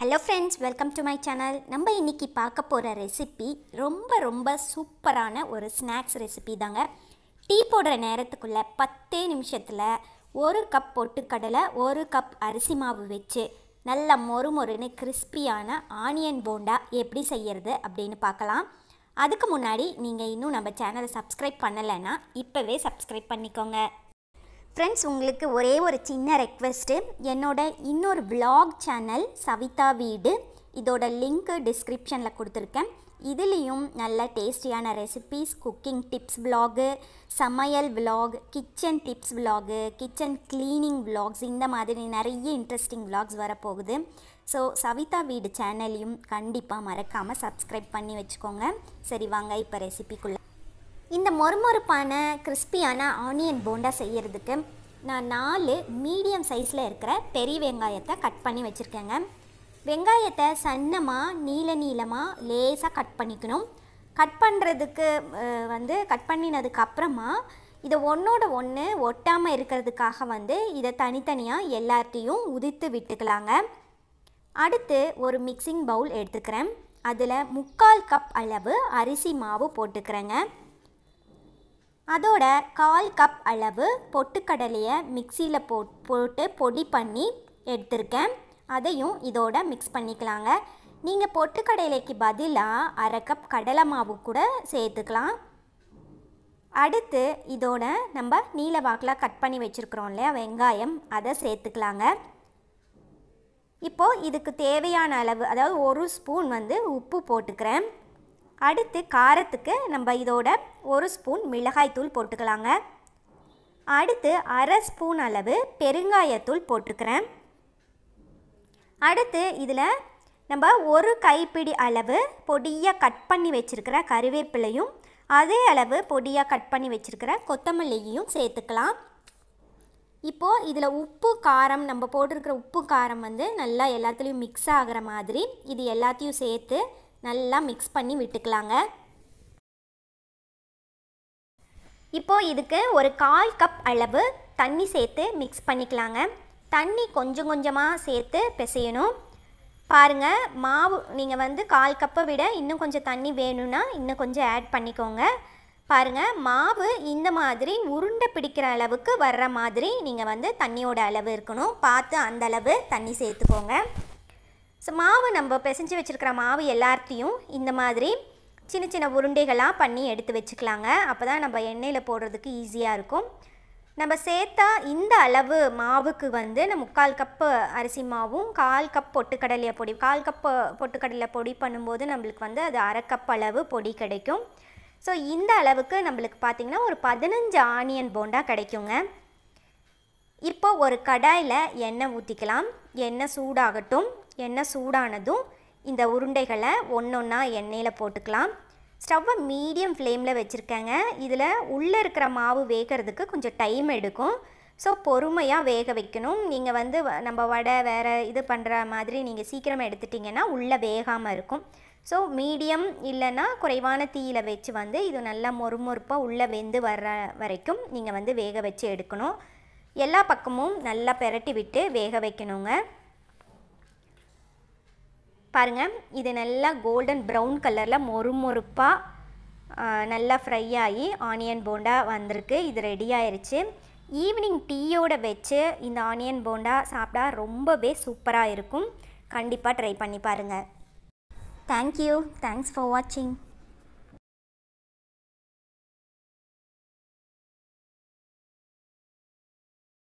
hello friends welcome to my channel நம்ம இன்றைக்கி பார்க்க போகிற ரெசிபி ரொம்ப ரொம்ப சூப்பரான ஒரு ஸ்நாக்ஸ் ரெசிபி தாங்க டீ போடுற நேரத்துக்குள்ளே பத்தே நிமிஷத்தில் ஒரு கப் பொட்டுக்கடலை ஒரு கப் அரிசி மாவு வச்சு நல்ல மொறு மொறுன்னு கிறிஸ்பியான ஆனியன் போண்டா எப்படி செய்கிறது அப்படின்னு பார்க்கலாம் அதுக்கு முன்னாடி நீங்கள் இன்னும் நம்ம சேனலை சப்ஸ்கிரைப் பண்ணலைன்னா இப்போவே சப்ஸ்கிரைப் பண்ணிக்கோங்க ஃப்ரெண்ட்ஸ் உங்களுக்கு ஒரே ஒரு சின்ன ரெக்வெஸ்ட்டு என்னோட இன்னொரு விளாக் சேனல் சவிதா வீடு இதோட லிங்க்கு டிஸ்கிரிப்ஷனில் கொடுத்துருக்கேன் இதுலேயும் நல்ல டேஸ்டியான ரெசிபீஸ் குக்கிங் டிப்ஸ் விலாகு சமையல் vlog kitchen tips vlog kitchen cleaning vlogs இந்த மாதிரி நிறைய இன்ட்ரெஸ்டிங் விலாக்ஸ் வரப்போகுது ஸோ சவிதா வீடு சேனலையும் கண்டிப்பாக மறக்காமல் சப்ஸ்கிரைப் பண்ணி வச்சுக்கோங்க சரி வாங்க இப்போ ரெசிபிக்குள்ளே இந்த மொறுமொறுப்பான கிறிஸ்பியான ஆனியன் போண்டா செய்கிறதுக்கு நான் நாலு மீடியம் சைஸில் இருக்கிற பெரிய வெங்காயத்தை கட் பண்ணி வச்சுருக்கேங்க வெங்காயத்தை சன்னமாக நீள நீளமாக லேசாக கட் பண்ணிக்கணும் கட் பண்ணுறதுக்கு வந்து கட் பண்ணினதுக்கப்புறமா இதை ஒன்றோட ஒன்று ஒட்டாமல் இருக்கிறதுக்காக வந்து இதை தனித்தனியாக எல்லாத்தையும் உதித்து விட்டுக்கலாங்க அடுத்து ஒரு மிக்சிங் பவுல் எடுத்துக்கிறேன் அதில் முக்கால் கப் அளவு அரிசி மாவு போட்டுக்கிறேங்க அதோட கால் கப் அளவு பொட்டுக்கடலையை மிக்சியில் போ போட்டு பொடி பண்ணி எடுத்திருக்கேன் அதையும் இதோட மிக்ஸ் பண்ணிக்கலாங்க நீங்கள் பொட்டுக்கடலைக்கு பதிலாக அரை கப் கடலை மாவு கூட சேர்த்துக்கலாம் அடுத்து இதோட நம்ம நீல வாக்கில் கட் பண்ணி வச்சுருக்குறோம் இல்லையா வெங்காயம் அதை சேர்த்துக்கலாங்க இப்போது இதுக்கு தேவையான அளவு அதாவது ஒரு ஸ்பூன் வந்து உப்பு போட்டுக்கிறேன் அடுத்து காரத்துக்கு நம்ம இதோட ஒரு ஸ்பூன் மிளகாய்த்தூள் போட்டுக்கலாங்க அடுத்து அரை ஸ்பூன் அளவு பெருங்காயத்தூள் போட்டுக்கிறேன் அடுத்து இதில் நம்ம ஒரு கைப்பிடி அளவு பொடியாக கட் பண்ணி வச்சுருக்கிற கருவேப்பிலையும் அதே அளவு பொடியாக கட் பண்ணி வச்சுருக்கிற கொத்தமல்லியையும் சேர்த்துக்கலாம் இப்போது இதில் உப்பு காரம் நம்ம போட்டிருக்கிற உப்பு காரம் வந்து நல்லா எல்லாத்துலேயும் மிக்ஸ் ஆகிற மாதிரி இது எல்லாத்தையும் சேர்த்து நல்லா மிக்ஸ் பண்ணி விட்டுக்கலாங்க இப்போது இதுக்கு ஒரு கால் கப் அளவு தண்ணி சேர்த்து மிக்ஸ் பண்ணிக்கலாங்க தண்ணி கொஞ்சம் கொஞ்சமாக சேர்த்து பிசையணும் பாருங்கள் மாவு நீங்கள் வந்து கால் கப்பை விட இன்னும் கொஞ்சம் தண்ணி வேணும்னா இன்னும் கொஞ்சம் ஆட் பண்ணிக்கோங்க பாருங்கள் மாவு இந்த மாதிரி உருண்டை பிடிக்கிற அளவுக்கு வர்ற மாதிரி நீங்கள் வந்து தண்ணியோட அளவு இருக்கணும் பார்த்து அந்த அளவு தண்ணி சேர்த்துக்கோங்க ஸோ மாவு நம்ம பிசைஞ்சு வச்சுருக்கிற மாவு எல்லாத்தையும் இந்த மாதிரி சின்ன சின்ன உருண்டைகளாக பண்ணி எடுத்து வச்சுக்கலாங்க அப்போ தான் நம்ம எண்ணெயில் போடுறதுக்கு ஈஸியாக இருக்கும் நம்ம சேர்த்தா இந்த அளவு மாவுக்கு வந்து நம்ம முக்கால் கப்பு அரிசி மாவும் கால் கப் பொட்டுக்கடலையை பொடி கால் கப்பு பொட்டுக்கடலை பொடி பண்ணும்போது நம்மளுக்கு வந்து அது அரை கப் அளவு பொடி கிடைக்கும் ஸோ இந்த அளவுக்கு நம்மளுக்கு பார்த்திங்கன்னா ஒரு பதினஞ்சு ஆனியன் போண்டா கிடைக்குங்க இப்போ ஒரு கடாயில் எண்ணெய் ஊற்றிக்கலாம் எண்ணெய் சூடாகட்டும் எண்ணெய் சூடானதும் இந்த உருண்டைகளை ஒன்றொன்றா எண்ணெயில் போட்டுக்கலாம் ஸ்டவ்வை மீடியம் ஃப்ளேமில் வச்சுருக்கேங்க இதில் உள்ளே இருக்கிற மாவு வேகிறதுக்கு கொஞ்சம் டைம் எடுக்கும் ஸோ பொறுமையாக வேக வைக்கணும் நீங்கள் வந்து நம்ம வடை வேறு இது பண்ணுற மாதிரி நீங்கள் சீக்கிரமாக எடுத்துட்டிங்கன்னா உள்ளே வேகாமல் இருக்கும் ஸோ மீடியம் இல்லைன்னா குறைவான தீயில் வச்சு வந்து இது நல்லா மொறுமொறுப்பாக உள்ளே வெந்து வர்ற வரைக்கும் நீங்கள் வந்து வேக வச்சு எடுக்கணும் எல்லா பக்கமும் நல்லா பெரட்டி விட்டு வேக வைக்கணுங்க பாருங்கள் இது நல்லா கோல்டன் ப்ரௌன் கலரில் மொறுமொறுப்பாக நல்லா ஃப்ரை ஆகி ஆனியன் போண்டா வந்திருக்கு இது ரெடி ஆயிடுச்சு ஈவினிங் டீயோடு வச்சு இந்த ஆனியன் போண்டா சாப்பிட்டா ரொம்பவே சூப்பராக இருக்கும் கண்டிப்பாக ட்ரை பண்ணி பாருங்கள் தேங்க்யூ தேங்க்ஸ் ஃபார் வாட்சிங்